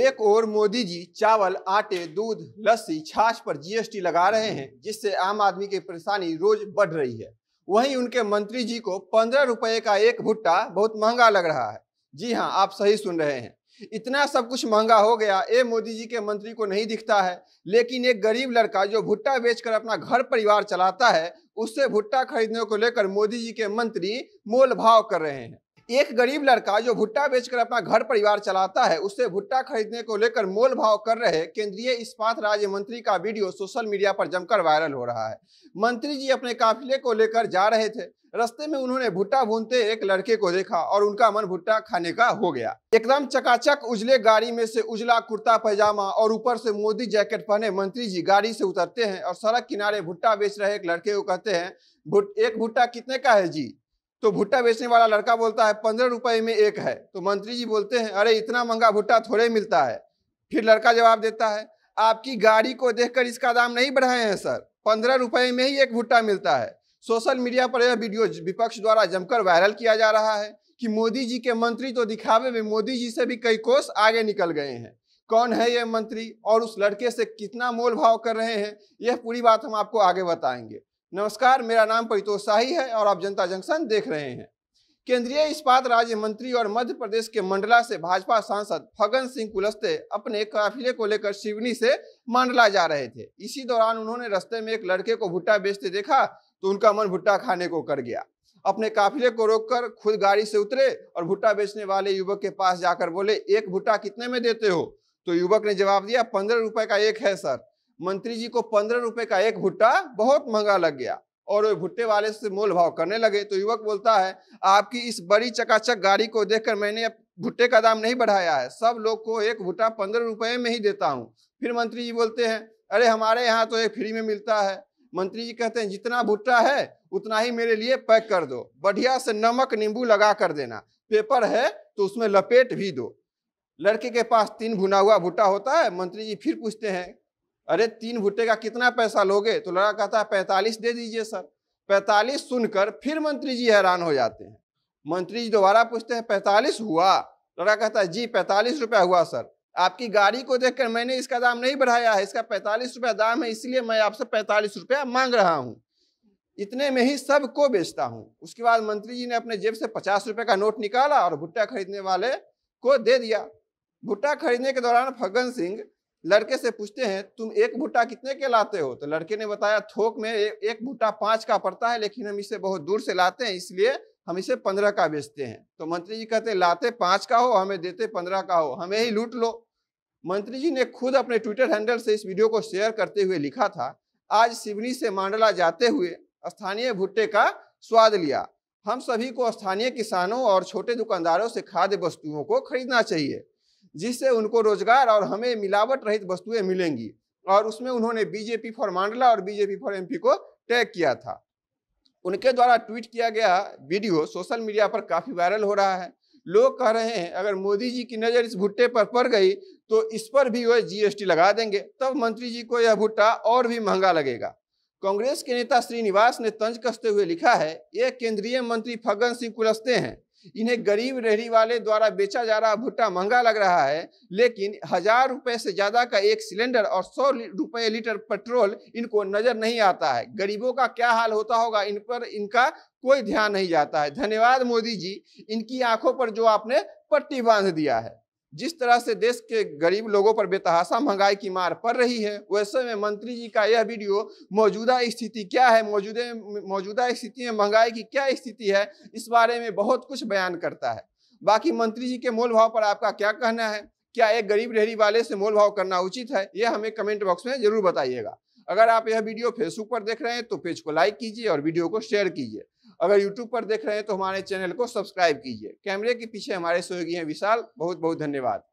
एक ओर मोदी जी चावल आटे दूध लस्सी छाछ पर जीएसटी लगा रहे हैं जिससे आम आदमी की परेशानी रोज बढ़ रही है वहीं उनके मंत्री जी को पंद्रह रुपए का एक भुट्टा बहुत महंगा लग रहा है जी हाँ आप सही सुन रहे हैं इतना सब कुछ महंगा हो गया ए मोदी जी के मंत्री को नहीं दिखता है लेकिन एक गरीब लड़का जो भुट्टा बेचकर अपना घर परिवार चलाता है उससे भुट्टा खरीदने को लेकर मोदी जी के मंत्री मोल भाव कर रहे हैं एक गरीब लड़का जो भुट्टा बेचकर अपना घर परिवार चलाता है उससे भुट्टा खरीदने को लेकर मोल भाव कर रहे केंद्रीय इस्पात राज्य मंत्री का वीडियो सोशल मीडिया पर जमकर वायरल हो रहा है मंत्री जी अपने काफिले को लेकर जा रहे थे रास्ते में उन्होंने भुट्टा भूनते एक लड़के को देखा और उनका मन भुट्टा खाने का हो गया एकदम चकाचक उजले गाड़ी में से उजला कुर्ता पैजामा और ऊपर से मोदी जैकेट पहने मंत्री जी गाड़ी से उतरते हैं और सड़क किनारे भुट्टा बेच रहे एक लड़के को कहते हैं भुट, एक भुट्टा कितने का है जी तो भुट्टा बेचने वाला लड़का बोलता है पंद्रह रुपए में एक है तो मंत्री जी बोलते हैं अरे इतना महंगा भुट्टा थोड़े मिलता है फिर लड़का जवाब देता है आपकी गाड़ी को देखकर इसका दाम नहीं बढ़ाए हैं सर पंद्रह रुपए में ही एक भुट्टा मिलता है सोशल मीडिया पर यह वीडियो विपक्ष द्वारा जमकर वायरल किया जा रहा है कि मोदी जी के मंत्री तो दिखावे में मोदी जी से भी कई कोस आगे निकल गए हैं कौन है यह मंत्री और उस लड़के से कितना मोल भाव कर रहे हैं यह पूरी बात हम आपको आगे बताएंगे नमस्कार मेरा नाम परितोष शाही है और आप जनता जंक्शन देख रहे हैं केंद्रीय इस्पात राज्य मंत्री और मध्य प्रदेश के मंडला से भाजपा सांसद फगन सिंह कुलस्ते अपने काफिले को लेकर शिवनी से मंडला जा रहे थे इसी दौरान उन्होंने रस्ते में एक लड़के को भुट्टा बेचते देखा तो उनका मन भुट्टा खाने को कर गया अपने काफिले को रोककर खुद गाड़ी से उतरे और भुट्टा बेचने वाले युवक के पास जाकर बोले एक भुट्टा कितने में देते हो तो युवक ने जवाब दिया पंद्रह रुपए का एक है सर मंत्री जी को पंद्रह रुपए का एक भुट्टा बहुत महंगा लग गया और वो भुट्टे वाले से मोल भाव करने लगे तो युवक बोलता है आपकी इस बड़ी चकाचक गाड़ी को देखकर मैंने भुट्टे का दाम नहीं बढ़ाया है सब लोग को एक भुट्टा पंद्रह रुपये में ही देता हूँ फिर मंत्री जी बोलते हैं अरे हमारे यहाँ तो एक फ्री में मिलता है मंत्री जी कहते हैं जितना भुट्टा है उतना ही मेरे लिए पैक कर दो बढ़िया से नमक नींबू लगा कर देना पेपर है तो उसमें लपेट भी दो लड़के के पास तीन भुना हुआ भुट्टा होता है मंत्री जी फिर पूछते हैं अरे तीन भुट्टे का कितना पैसा लोगे तो लड़का कहता है पैंतालीस दे दीजिए सर पैंतालीस सुनकर फिर मंत्री जी हैरान हो जाते हैं मंत्री जी दोबारा पूछते हैं पैंतालीस हुआ लड़का कहता है जी पैंतालीस रुपया हुआ सर आपकी गाड़ी को देखकर मैंने इसका दाम नहीं बढ़ाया है इसका पैंतालीस रुपया दाम है इसलिए मैं आपसे पैंतालीस रुपया मांग रहा हूँ इतने में ही सबको बेचता हूँ उसके बाद मंत्री जी ने अपने जेब से पचास रुपये का नोट निकाला और भुट्टा खरीदने वाले को दे दिया भुट्टा खरीदने के दौरान फग्गन सिंह लड़के से पूछते हैं तुम एक भुट्टा कितने के लाते हो तो लड़के ने बताया थोक में एक भुट्टा पाँच का पड़ता है लेकिन हम इसे बहुत दूर से लाते हैं इसलिए हम इसे पंद्रह का बेचते हैं तो मंत्री जी कहते लाते पाँच का हो हमें देते पंद्रह का हो हमें ही लूट लो मंत्री जी ने खुद अपने ट्विटर हैंडल से इस वीडियो को शेयर करते हुए लिखा था आज सिवनी से मांडला जाते हुए स्थानीय भुट्टे का स्वाद लिया हम सभी को स्थानीय किसानों और छोटे दुकानदारों से खाद्य वस्तुओं को खरीदना चाहिए जिससे उनको रोजगार और हमें मिलावट रहित वस्तुएं मिलेंगी और उसमें उन्होंने बीजेपी फॉर मांडला और बीजेपी फॉर एमपी को टैग किया था उनके द्वारा ट्वीट किया गया वीडियो सोशल मीडिया पर काफी वायरल हो रहा है लोग कह रहे हैं अगर मोदी जी की नजर इस भुट्टे पर पड़ गई तो इस पर भी वह जीएसटी लगा देंगे तब मंत्री जी को यह भुट्टा और भी महंगा लगेगा कांग्रेस के नेता श्रीनिवास ने तंज कसते हुए लिखा है ये केंद्रीय मंत्री फग्गन सिंह कुलस्ते हैं इन्हें गरीब रेहड़ी वाले द्वारा बेचा जा रहा भुट्टा महंगा लग रहा है लेकिन हजार रुपए से ज्यादा का एक सिलेंडर और सौ रुपए लीटर पेट्रोल इनको नजर नहीं आता है गरीबों का क्या हाल होता होगा इन पर इनका कोई ध्यान नहीं जाता है धन्यवाद मोदी जी इनकी आंखों पर जो आपने पट्टी बांध दिया है जिस तरह से देश के गरीब लोगों पर बेतहासा महंगाई की मार पड़ रही है वैसे में मंत्री जी का यह वीडियो मौजूदा स्थिति क्या है मौजूदे मौजूदा स्थिति में महंगाई की क्या स्थिति है इस बारे में बहुत कुछ बयान करता है बाकी मंत्री जी के मोल भाव पर आपका क्या कहना है क्या एक गरीब रेहरी वाले से मोल भाव करना उचित है यह हमें कमेंट बॉक्स में जरूर बताइएगा अगर आप यह वीडियो फेसबुक पर देख रहे हैं तो पेज को लाइक कीजिए और वीडियो को शेयर कीजिए अगर यूट्यूब पर देख रहे हैं तो हमारे चैनल को सब्सक्राइब कीजिए कैमरे के पीछे हमारे सहयोगी हैं विशाल बहुत बहुत धन्यवाद